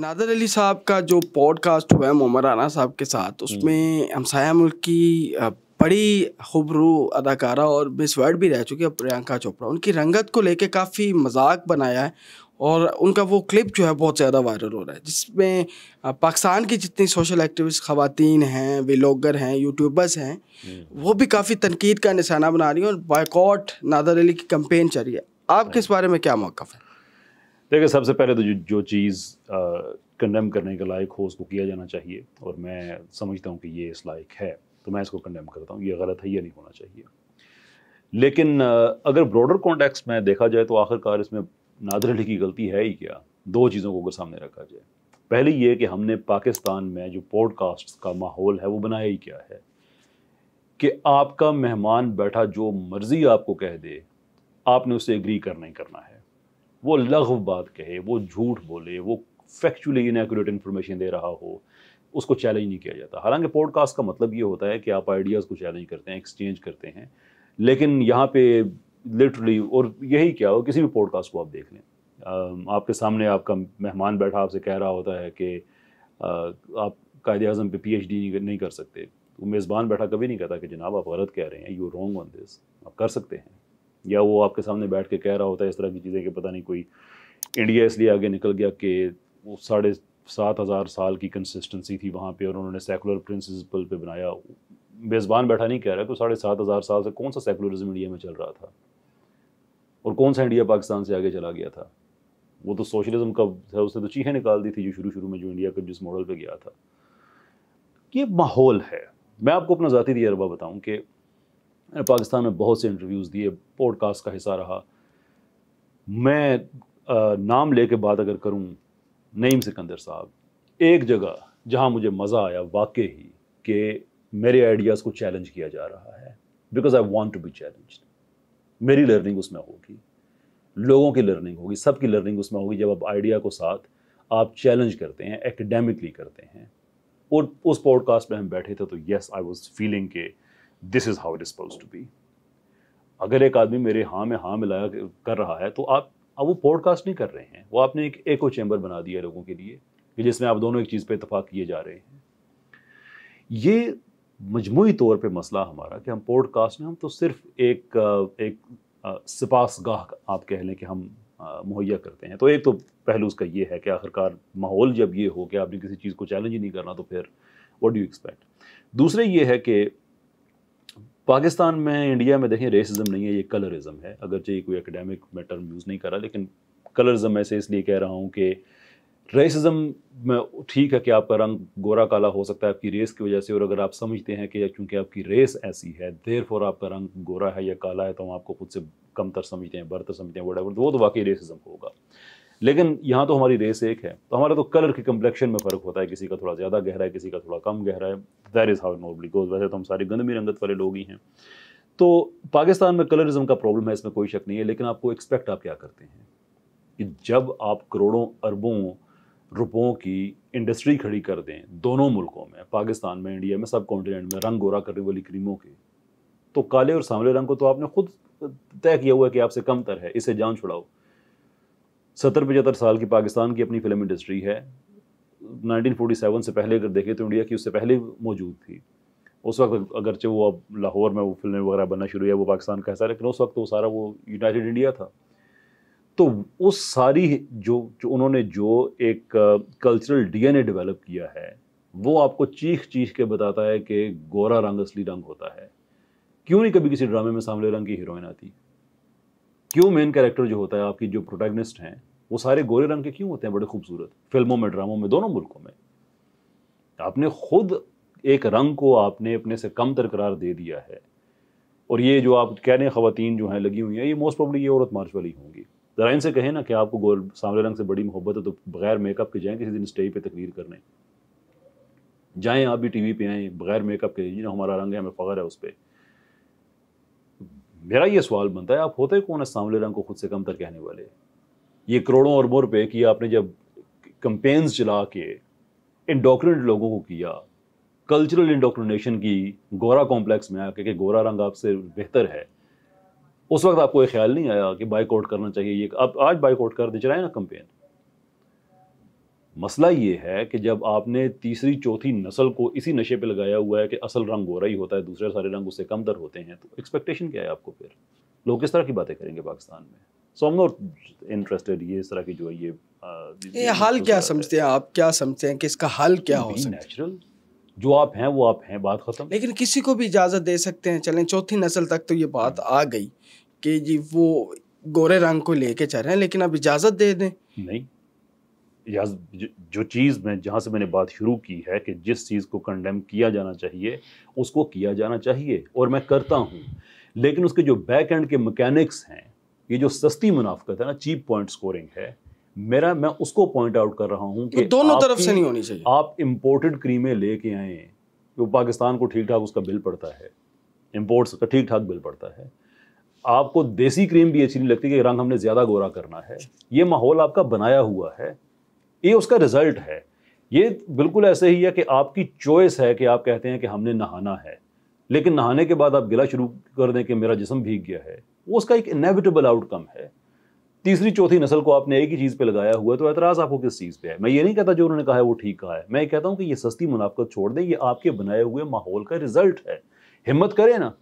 नादर अली साहब का जो पॉडकास्ट हुआ है मोमर राना साहब के साथ हम्म। उसमें हमसाया मुल्क की बड़ी खुबरू अदाकारा और मिस वर्ल्ड भी रह चुकी है प्रियंका चोपड़ा उनकी रंगत को लेके काफ़ी मजाक बनाया है और उनका वो क्लिप जो है बहुत ज़्यादा वायरल हो रहा है जिसमें पाकिस्तान की जितनी सोशल एक्टिविस्ट ख़वातीन हैं विलोगर हैं यूट्यूबर्स हैं हम्म। वो भी काफ़ी तनकीद का निशाना बना रही हैं और बाइकॉट नादर अली की कंपेन चल रही है आपके हाँ। इस बारे में क्या मौक़ है देखिए सबसे पहले तो जो जो चीज़ कंडेम करने के लायक हो उसको किया जाना चाहिए और मैं समझता हूँ कि ये इस लायक है तो मैं इसको कंडेम करता हूँ ये गलत है ये नहीं होना चाहिए लेकिन अगर ब्रॉडर कॉन्टेक्स्ट में देखा जाए तो आखिरकार इसमें नादर अली की गलती है ही क्या दो चीज़ों को अगर सामने रखा जाए पहली ये कि हमने पाकिस्तान में जो पॉडकास्ट का माहौल है वो बनाया ही क्या है कि आपका मेहमान बैठा जो मर्ज़ी आपको कह दे आपने उससे एग्री करना ही करना है वो लघव बात कहे वो झूठ बोले वो फैक्चुअली इनएक्यूरेट इन्फॉर्मेशन दे रहा हो उसको चैलेंज नहीं किया जाता हालांकि पॉडकास्ट का मतलब ये होता है कि आप आइडियाज़ को चैलेंज करते हैं एक्सचेंज करते हैं लेकिन यहाँ पे लिटरली और यही क्या हो किसी भी पॉडकास्ट को आप देख लें आपके सामने आपका मेहमान बैठा आपसे कह रहा होता है कि आप कायद अजम पर पी एच डी नहीं कर सकते वो तो मेज़बान बैठा कभी नहीं कहता कि जनाब आप गलत कह रहे हैं यू रॉन्ग ऑन दिस आप कर सकते हैं या वो आपके सामने बैठ के कह रहा होता है इस तरह की चीज़ें कि पता नहीं कोई इंडिया इसलिए आगे निकल गया कि वो साढ़े सात हज़ार साल की कंसिस्टेंसी थी वहाँ पे और उन्होंने सेकुलर प्रिंसिपल पे बनाया मेज़बान बैठा नहीं कह रहा कि तो साढ़े सात हज़ार साल से कौन सा सेकुलरिज्म इंडिया में चल रहा था और कौन सा इंडिया पाकिस्तान से आगे चला गया था वो तो सोशलिज्म का था उसने तो चीहें निकाल दी थी जो शुरू शुरू में जो इंडिया का जिस मॉडल पर गया था ये माहौल है मैं आपको अपना ज़ाती तजर्बा बताऊँ कि मैंने पाकिस्तान में बहुत से इंटरव्यूज़ दिए पॉडकास्ट का हिस्सा रहा मैं आ, नाम ले बात अगर करूँ नईम सिकंदर साहब एक जगह जहाँ मुझे मज़ा आया वाकई ही कि मेरे आइडियाज़ को चैलेंज किया जा रहा है because I want to be challenge मेरी लर्निंग उसमें होगी लोगों की लर्निंग होगी सबकी लर्निंग उसमें होगी जब आप आइडिया को साथ आप चैलेंज करते हैं एकेडमिकली करते हैं और उस पॉडकास्ट में हम बैठे थे तो यस आई वाज फीलिंग के this is how it is suppose to be अगर एक आदमी मेरे हाँ में हाँ मिलाया कर रहा है तो आप अब वो पॉडकास्ट नहीं कर रहे हैं वो आपने एक एको चैम्बर बना दिया लोगों के लिए कि जिसमें आप दोनों एक चीज़ पे इतफाक़ किए जा रहे हैं ये मजमू तौर पे मसला हमारा कि हम पॉडकास्ट में हम तो सिर्फ एक एक सिपास गाह आप कह लें कि हम मुहैया करते हैं तो एक तो पहलू उसका ये है कि आखिरकार माहौल जब ये हो कि आपने किसी चीज़ को चैलेंज ही नहीं करना तो फिर वट डू एक्सपेक्ट दूसरे ये है कि पाकिस्तान में इंडिया में देखें रेसिज्म नहीं है ये कलरिज्म है अगरचे कोई एकेडमिक मैं टर्म यूज़ नहीं करा लेकिन कलरिज्म ऐसे इसलिए कह रहा हूँ कि रेसिज्म में ठीक है कि आपका रंग गोरा काला हो सकता है आपकी रेस की वजह से और अगर आप समझते हैं कि क्योंकि आपकी रेस ऐसी है देर फॉर आपका रंग गोरा है या काला है तो हम आपको खुद से कमतर समझते हैं बरतर समझते हैं वो तो वाकई रेसिज्म होगा लेकिन यहाँ तो हमारी रेस एक है तो हमारा तो कलर के कम्प्लेक्शन में फ़र्क होता है किसी का थोड़ा ज़्यादा गहरा है किसी का थोड़ा कम गहरा है there is how normally goes वैसे तो हम सारे गंदमी रंगत वाले लोग ही हैं तो पाकिस्तान में कलरिज्म का प्रॉब्लम है इसमें कोई शक नहीं है लेकिन आपको एक्सपेक्ट आप क्या करते हैं कि जब आप करोड़ों अरबों रुपयों की इंडस्ट्री खड़ी कर दें दोनों मुल्कों में पाकिस्तान में इंडिया में सब कॉन्टिनेंट में रंग गोरा करने वाली क्रीमों के तो काले और सांवले रंग को तो आपने खुद तय किया हुआ है कि आपसे कम तर है इसे जान छुड़ाओ सत्तर पचहत्तर साल की पाकिस्तान की अपनी फिल्म इंडस्ट्री है 1947 से पहले अगर देखें तो इंडिया की उससे पहले मौजूद थी उस वक्त अगरचे वो अब लाहौर में वो फिल्में वगैरह बनना शुरू हुआ वो पाकिस्तान का हिस्सा लेकिन उस वक्त वो सारा वो यूनाइटेड इंडिया था तो उस सारी जो जो उन्होंने जो एक कल्चरल डीएनए डेवलप किया है वो आपको चीख चीख के बताता है कि गोरा रंग असली रंग होता है क्यों नहीं कभी किसी ड्रामे में सामने रंग की हीरोइन आती क्यों मेन कैरेक्टर जो होता है आपकी जो प्रोटैगनिस्ट हैं वो सारे गोरे रंग के क्यों होते हैं बड़े खूबसूरत फिल्मों में ड्रामों में दोनों मुल्कों में आपने खुद एक रंग को आपने अपने से कम तरकरार दे दिया है और ये जो आप कह रहे हैं ख़वान जो हैं लगी हुई हैं ये मोस्ट प्रॉब्ली ये औरत मार्च वाली होंगी ज़रा इनसे कहें ना कि आपको गोल सामने रंग से बड़ी मोहब्बत है तो बगैर मेकअप के जाएं किसी दिन स्टेज पे तकरीर करने जाएं आप भी टीवी पे आए बगैर मेकअप के जी ना हमारा रंग है हमें फखर है उस पर मेरा ये सवाल बनता है आप होते कौन है सांवले रंग को खुद से कमतर कहने वाले ये करोड़ों और मोर पे कि आपने जब कंपेन्स चला के इंडोक्रेट लोगों को किया कल्चरल इंडोक्रेशन की गोरा कॉम्प्लेक्स में आके कि गोरा रंग आपसे बेहतर है उस वक्त आपको ये ख्याल नहीं आया कि बाइकआउट करना चाहिए ये आप आज बाइकआउट कर दे चलाए ना कंपेन मसला ये है कि जब आपने तीसरी चौथी नस्ल को इसी नशे पे लगाया हुआ है कि असल रंग गोरा ही होता है दूसरे सारे रंग उससे कम दर होते हैं तो एक्सपेक्टेशन क्या है आपको फिर लोग किस तरह की बातें करेंगे पाकिस्तान में सो एम नॉट इंटरेस्टेड ये इस तरह की जो है ये ये हल क्या समझते हैं आप क्या समझते हैं कि इसका हल क्या हो नेचुरल जो आप हैं वो आप हैं बात ख़त्म लेकिन किसी को भी इजाज़त दे सकते हैं चलें चौथी नस्ल तक तो ये बात आ गई कि जी वो गोरे रंग को लेके चल रहे हैं लेकिन अब इजाज़त दे दें नहीं या जो चीज़ मैं जहाँ से मैंने बात शुरू की है कि जिस चीज़ को कंडेम किया जाना चाहिए उसको किया जाना चाहिए और मैं करता हूँ लेकिन उसके जो बैक एंड के मैकेनिक्स हैं ये जो सस्ती मुनाफ्त है ना चीप पॉइंट स्कोरिंग है मेरा मैं उसको पॉइंट आउट कर रहा हूँ तो कि दोनों तरफ से नहीं होनी चाहिए आप इम्पोर्टेड क्रीमें लेके आए जो तो पाकिस्तान को ठीक ठाक उसका बिल पड़ता है इम्पोर्ट्स का ठीक ठाक बिल पड़ता है आपको देसी क्रीम भी अच्छी नहीं लगती कि रंग हमने ज़्यादा गोरा करना है ये माहौल आपका बनाया हुआ है ये उसका रिजल्ट है ये बिल्कुल ऐसे ही है कि आपकी चॉइस है कि आप कहते हैं कि हमने नहाना है लेकिन नहाने के बाद आप गिला शुरू कर दें कि मेरा जिसम भीग गया है वो उसका एक इनेविटेबल आउटकम है तीसरी चौथी नस्ल को आपने एक ही चीज़ पे लगाया हुआ है तो एतराज़ आपको किस चीज़ पे है मैं ये नहीं कहता जो उन्होंने कहा है वो ठीक कहा है मैं कहता हूँ कि ये सस्ती मुनाफ्त छोड़ दें ये आपके बनाए हुए माहौल का रिजल्ट है हिम्मत करें ना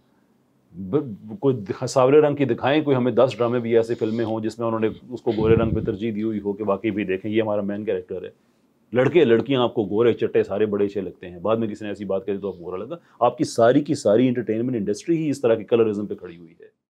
कोई सावरे रंग की दिखाएं कोई हमें दस ड्रामे भी ऐसी फिल्में हों जिसमें उन्होंने उसको गोरे रंग पे तरजीह दी हुई हो कि बाकी भी देखें ये हमारा मेन कैरेक्टर है लड़के लड़कियां आपको गोरे चट्टे सारे बड़े अच्छे लगते हैं बाद में किसी ने ऐसी बात करी तो आप गोरा लगा आपकी सारी की सारी इंटरटेनमेंट इंडस्ट्री ही इस तरह के कलरिज्म पे खड़ी हुई है